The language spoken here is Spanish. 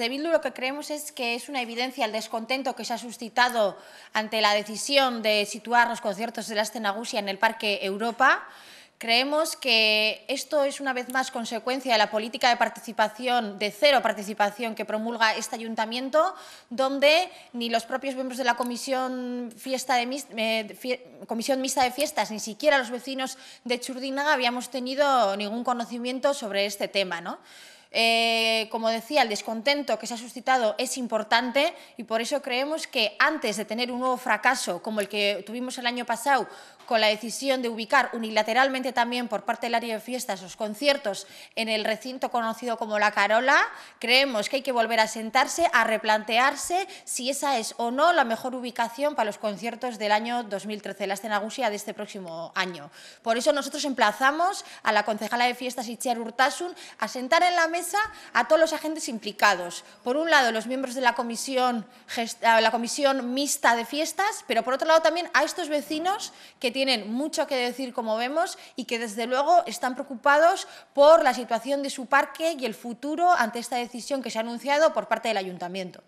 Desde Bildu lo que creemos es que es una evidencia del descontento que se ha suscitado ante la decisión de situar los conciertos de la Astenagusia en el Parque Europa. Creemos que esto es una vez más consecuencia de la política de participación, de cero participación que promulga este ayuntamiento, donde ni los propios miembros de la comisión, fiesta de, eh, comisión mixta de fiestas, ni siquiera los vecinos de Churdinaga habíamos tenido ningún conocimiento sobre este tema. ¿no? Eh, como decía, el descontento que se ha suscitado es importante y por eso creemos que antes de tener un nuevo fracaso como el que tuvimos el año pasado con la decisión de ubicar unilateralmente también por parte del área de fiestas los conciertos en el recinto conocido como La Carola, creemos que hay que volver a sentarse, a replantearse si esa es o no la mejor ubicación para los conciertos del año 2013, la gusia de este próximo año. Por eso nosotros emplazamos a la concejala de fiestas Itziar Urtasun a sentar en la mesa a todos los agentes implicados. Por un lado, los miembros de la comisión, ah, la comisión mixta de fiestas, pero por otro lado también a estos vecinos que tienen mucho que decir, como vemos, y que desde luego están preocupados por la situación de su parque y el futuro ante esta decisión que se ha anunciado por parte del ayuntamiento.